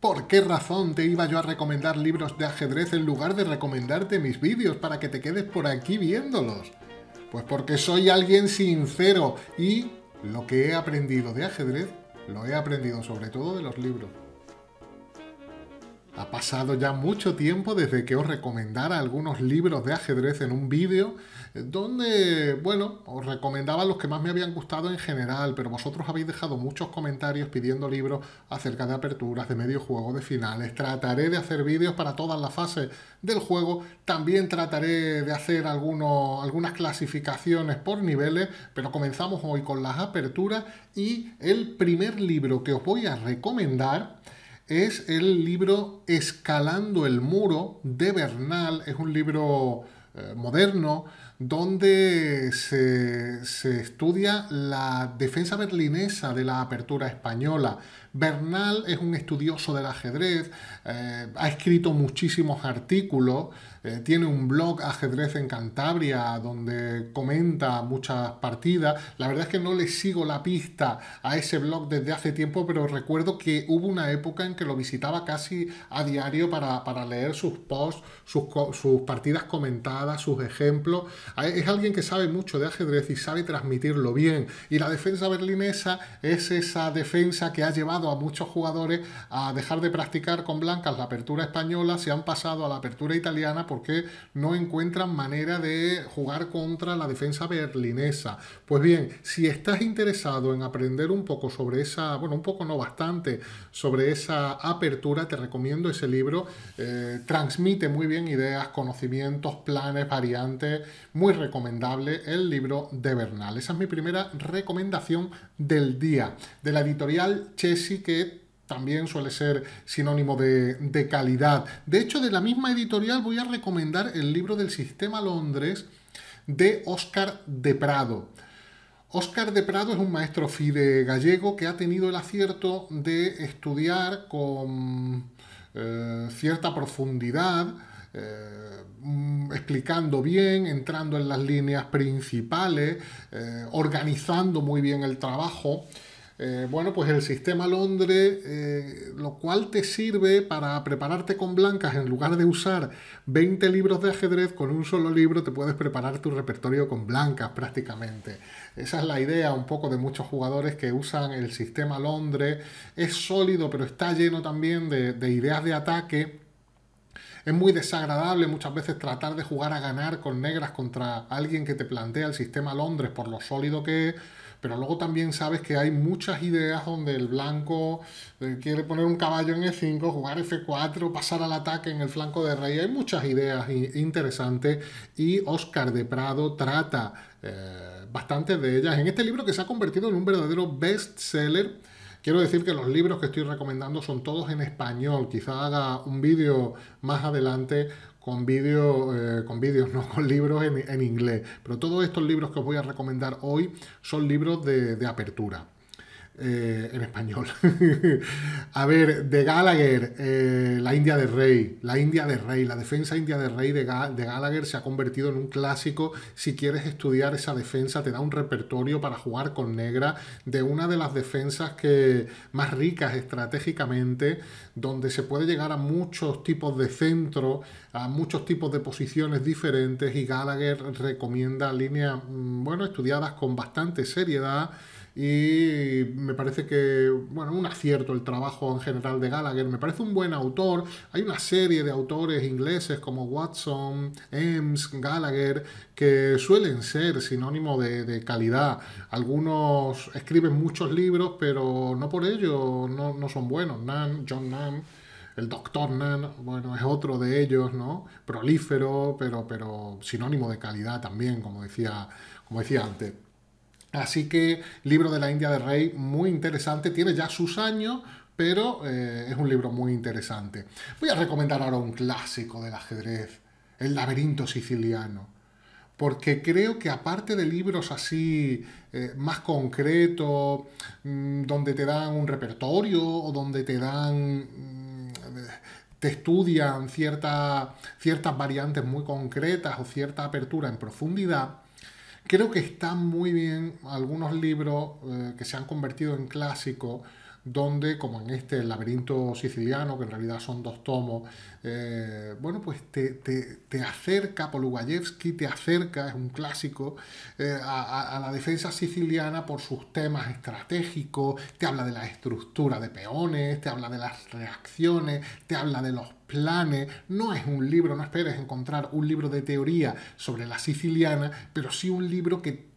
¿Por qué razón te iba yo a recomendar libros de ajedrez en lugar de recomendarte mis vídeos para que te quedes por aquí viéndolos? Pues porque soy alguien sincero y lo que he aprendido de ajedrez lo he aprendido sobre todo de los libros. Ha pasado ya mucho tiempo desde que os recomendara algunos libros de ajedrez en un vídeo, eh, donde, bueno, os recomendaba los que más me habían gustado en general, pero vosotros habéis dejado muchos comentarios pidiendo libros acerca de aperturas, de medio juego, de finales. Trataré de hacer vídeos para todas las fases del juego. También trataré de hacer algunos, algunas clasificaciones por niveles, pero comenzamos hoy con las aperturas y el primer libro que os voy a recomendar es el libro Escalando el Muro de Bernal. Es un libro eh, moderno donde se, estudia la defensa berlinesa de la apertura española. Bernal es un estudioso del ajedrez, eh, ha escrito muchísimos artículos, eh, tiene un blog Ajedrez en Cantabria donde comenta muchas partidas. La verdad es que no le sigo la pista a ese blog desde hace tiempo, pero recuerdo que hubo una época en que lo visitaba casi a diario para, leer sus posts, sus, sus partidas comentadas, sus ejemplos. Es alguien que sabe mucho de ajedrez y sabe transmitirlo bien. Y la defensa berlinesa es esa defensa que ha llevado a muchos jugadores a dejar de practicar con blancas la apertura española, se han pasado a la apertura italiana porque no encuentran manera de jugar contra la defensa berlinesa. Pues bien, si estás interesado en aprender un poco sobre esa, bueno, un poco no bastante, sobre esa apertura, te recomiendo ese libro. Eh, transmite muy bien ideas, conocimientos, planes, variantes, muy recomendable el libro de Bernal. Esa es mi primera recomendación del día, de la editorial Chessy, que también suele ser sinónimo de, calidad. De hecho, de la misma editorial voy a recomendar el libro del Sistema Londres de Óscar de Prado. Óscar de Prado es un maestro fide gallego que ha tenido el acierto de estudiar con eh, cierta profundidad eh, Mm, explicando bien, entrando en las líneas principales, eh, organizando muy bien el trabajo. Eh, bueno, pues el sistema Londres, eh, lo cual te sirve para prepararte con blancas, en lugar de usar 20 libros de ajedrez, con un solo libro te puedes preparar tu repertorio con blancas prácticamente. Esa es la idea un poco de muchos jugadores que usan el sistema Londres. Es sólido, pero está lleno también de, de ideas de ataque es muy desagradable muchas veces tratar de jugar a ganar con negras contra alguien que te plantea el sistema Londres por lo sólido que es, pero luego también sabes que hay muchas ideas donde el blanco eh, quiere poner un caballo en E5, jugar F4, pasar al ataque en el flanco de rey. Hay muchas ideas interesantes y Oscar de Prado trata eh, bastantes de ellas en este libro que se ha convertido en un verdadero best-seller. Quiero decir que los libros que estoy recomendando son todos en español. Quizá haga un vídeo más adelante con vídeos, eh, con vídeos, no, con libros en, inglés. Pero todos estos libros que os voy a recomendar hoy son libros de apertura. Eh, en español. a ver, de Gallagher, eh, la India de Rey, la India de Rey, la defensa India de Rey de, Gallagher se ha convertido en un clásico. Si quieres estudiar esa defensa, te da un repertorio para jugar con negra de una de las defensas que más ricas estratégicamente, donde se puede llegar a muchos tipos de centro, a muchos tipos de posiciones diferentes y Gallagher recomienda líneas, mm, bueno, estudiadas con bastante seriedad y me parece que, bueno, un acierto el trabajo en general de Gallagher, me parece un buen autor, hay una serie de autores ingleses como Watson, Ems, Gallagher, que suelen ser sinónimo de, calidad. Algunos escriben muchos libros, pero no por ello no, son buenos. Nan, John Nan, el doctor Nan, bueno, es otro de ellos, ¿no? Prolífero, pero, pero sinónimo de calidad también, como decía, como decía antes. Así que libro de la India del Rey, muy interesante, tiene ya sus años, pero eh, es un libro muy interesante. Voy a recomendar ahora un clásico del ajedrez, El laberinto siciliano, porque creo que aparte de libros así eh, más concretos, mm, donde te dan un repertorio o donde te dan... Mm, te estudian ciertas variantes muy concretas o cierta apertura en profundidad, Creo que están muy bien algunos libros eh, que se han convertido en clásicos, donde, como en este laberinto siciliano, que en realidad son dos tomos, eh, bueno, pues te, acerca, Polugayevsky te acerca, es un clásico, eh, a, a, la defensa siciliana por sus temas estratégicos, te habla de la estructura de peones, te habla de las reacciones, te habla de los plane, no es un libro, no esperes encontrar un libro de teoría sobre la siciliana, pero sí un libro que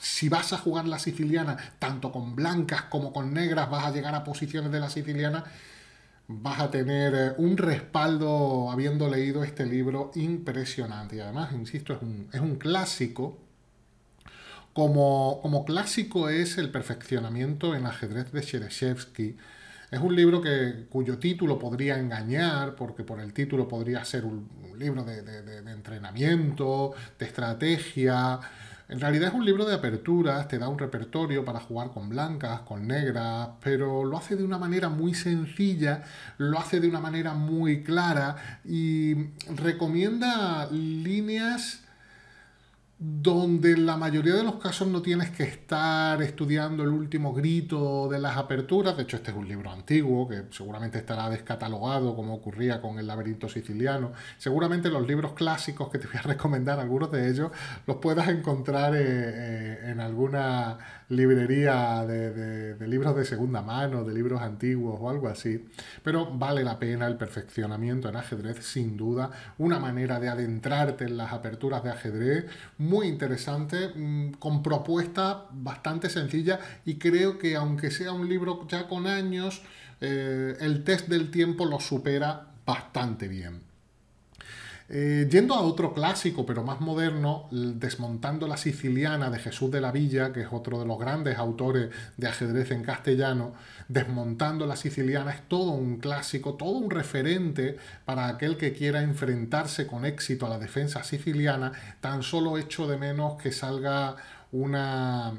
si vas a jugar la siciliana, tanto con blancas como con negras, vas a llegar a posiciones de la siciliana, vas a tener eh, un respaldo habiendo leído este libro impresionante. Y además, insisto, es un, clásico. Como, clásico es El perfeccionamiento en ajedrez de Shereshevsky es un libro que, cuyo título podría engañar, porque por el título podría ser un, libro de, de, entrenamiento, de estrategia. En realidad es un libro de aperturas, te da un repertorio para jugar con blancas, con negras, pero lo hace de una manera muy sencilla, lo hace de una manera muy clara y recomienda líneas donde la mayoría de los casos no tienes que estar estudiando el último grito de las aperturas. De hecho, este es un libro antiguo que seguramente estará descatalogado, como ocurría con El laberinto siciliano. Seguramente los libros clásicos que te voy a recomendar, algunos de ellos, los puedas encontrar eh, eh, en alguna librería de, libros de segunda mano, de libros antiguos o algo así. Pero vale la pena el perfeccionamiento en ajedrez, sin duda. Una manera de adentrarte en las aperturas de ajedrez muy interesante, mm, con propuesta bastante sencilla, y creo que aunque sea un libro ya con años, eh, el test del tiempo lo supera bastante bien. Eh, yendo a otro clásico, pero más moderno, Desmontando la Siciliana de Jesús de la Villa, que es otro de los grandes autores de ajedrez en castellano, Desmontando la Siciliana es todo un clásico, todo un referente para aquel que quiera enfrentarse con éxito a la defensa siciliana, tan solo echo de menos que salga una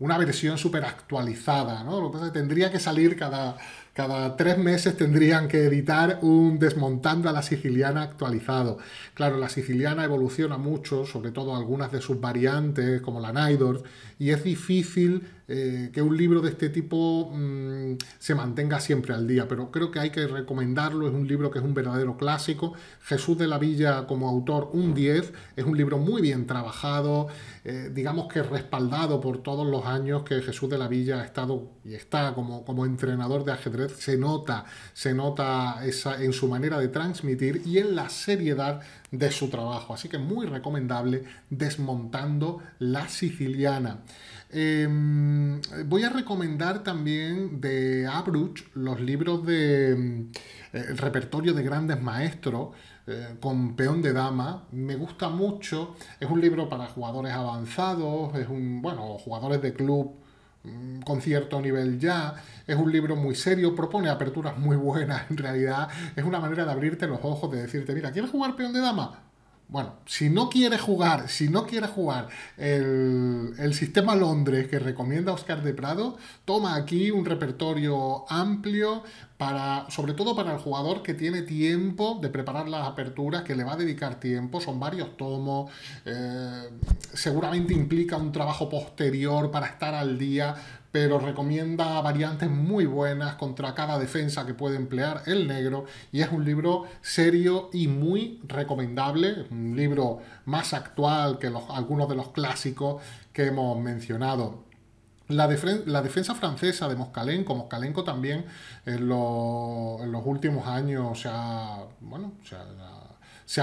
una versión súper actualizada, ¿no? Lo tendría que salir cada, cada tres meses tendrían que editar un Desmontando a la Siciliana actualizado. Claro, la Siciliana evoluciona mucho, sobre todo algunas de sus variantes, como la Naidor, y es difícil eh, que un libro de este tipo mm, se mantenga siempre al día, pero creo que hay que recomendarlo, es un libro que es un verdadero clásico. Jesús de la Villa como autor, un 10, es un libro muy bien trabajado, eh, digamos que respaldado por todos los años que Jesús de la Villa ha estado y está como, como entrenador de ajedrez se nota, se nota esa, en su manera de transmitir y en la seriedad de su trabajo. Así que muy recomendable desmontando la siciliana. Em, voy a recomendar también de Abruch los libros de em, eh, repertorio de grandes maestros eh, con peón de dama. Me gusta mucho. Es un libro para jugadores avanzados, es un bueno jugadores de club con cierto nivel ya. Es un libro muy serio, propone aperturas muy buenas en realidad. Es una manera de abrirte los ojos, de decirte, mira, ¿quieres jugar peón de dama? Bueno, si no quieres jugar, si no quieres jugar el, el, sistema Londres que recomienda Oscar de Prado, toma aquí un repertorio amplio sobre todo para el jugador que tiene tiempo de preparar las aperturas, que le va a dedicar tiempo, son varios tomos, eh, seguramente implica un trabajo posterior para estar al día, pero recomienda variantes muy buenas contra cada defensa que puede emplear el negro y es un libro serio y muy recomendable, un libro más actual que los, algunos de los clásicos que hemos mencionado. La, defensa francesa de Moscalenco, Moscalenco también en, los últimos años se ha,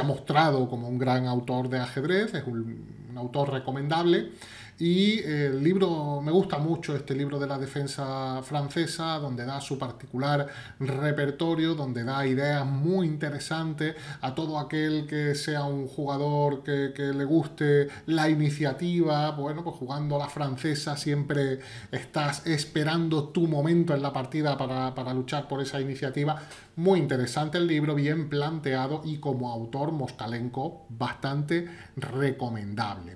mostrado como un gran autor de ajedrez, es un autor recomendable y eh, el libro, me gusta mucho este libro de la defensa francesa, donde da su particular repertorio, donde da ideas muy interesantes a todo aquel que sea un jugador que, le guste la iniciativa. Bueno, pues jugando a la francesa siempre estás esperando tu momento en la partida para, luchar por esa iniciativa. Muy interesante el libro, bien planteado y como autor moscalenco, bastante recomendable.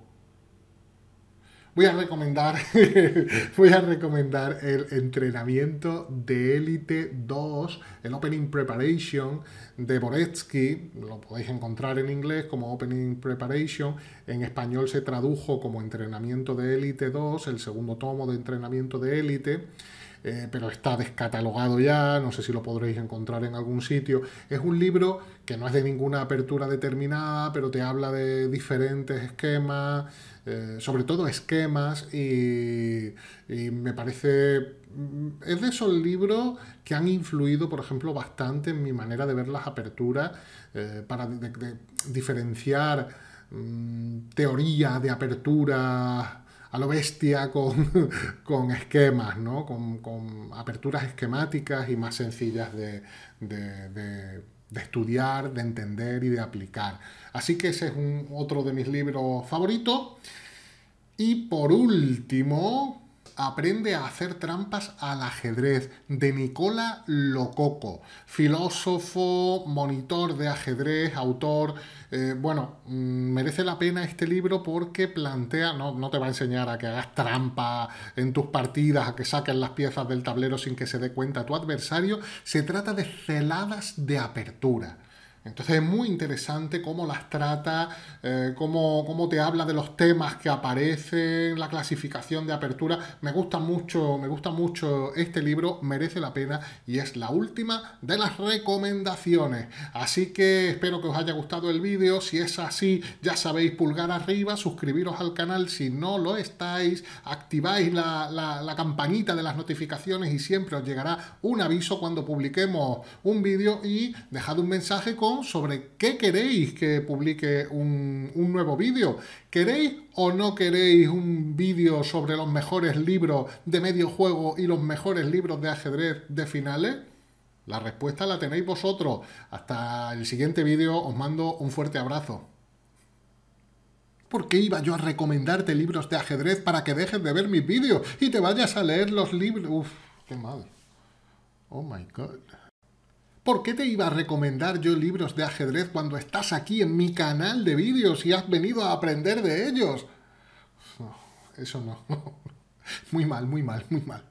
voy a recomendar, voy a recomendar el entrenamiento de Élite 2, el Opening Preparation de Boretsky, lo podéis encontrar en inglés como Opening Preparation, en español se tradujo como entrenamiento de Élite 2, el segundo tomo de entrenamiento de Elite. Eh, pero está descatalogado ya, no sé si lo podréis encontrar en algún sitio. Es un libro que no es de ninguna apertura determinada, pero te habla de diferentes esquemas, eh, sobre todo esquemas, y, me parece... Mm, es de esos libros que han influido, por ejemplo, bastante en mi manera de ver las aperturas, eh, para diferenciar mm, teorías de aperturas a lo bestia con, esquemas, ¿no? Con, aperturas esquemáticas y más sencillas de, estudiar, de entender y de aplicar. Así que ese es un, otro de mis libros favoritos. Y por último, Aprende a hacer trampas al ajedrez, de Nicola Lococo, filósofo, monitor de ajedrez, autor. Eh, bueno, mm, merece la pena este libro porque plantea, no, no te va a enseñar a que hagas trampa en tus partidas, a que saques las piezas del tablero sin que se dé cuenta tu adversario, se trata de celadas de apertura entonces es muy interesante cómo las trata, eh, cómo, te habla de los temas que aparecen, la clasificación de apertura. Me gusta mucho, me gusta mucho este libro, merece la pena y es la última de las recomendaciones. Así que espero que os haya gustado el vídeo. Si es así, ya sabéis, pulgar arriba, suscribiros al canal si no lo estáis, activáis la campanita de las notificaciones y siempre os llegará un aviso cuando publiquemos un vídeo y dejad un mensaje con sobre qué queréis que publique un, un nuevo vídeo. ¿Queréis o no queréis un vídeo sobre los mejores libros de medio juego y los mejores libros de ajedrez de finales? La respuesta la tenéis vosotros. Hasta el siguiente vídeo os mando un fuerte abrazo. ¿Por qué iba yo a recomendarte libros de ajedrez para que dejes de ver mis vídeos y te vayas a leer los libros? Uf, qué mal. Oh my god. ¿Por qué te iba a recomendar yo libros de ajedrez cuando estás aquí en mi canal de vídeos y has venido a aprender de ellos? eso no. Muy mal, muy mal, muy mal.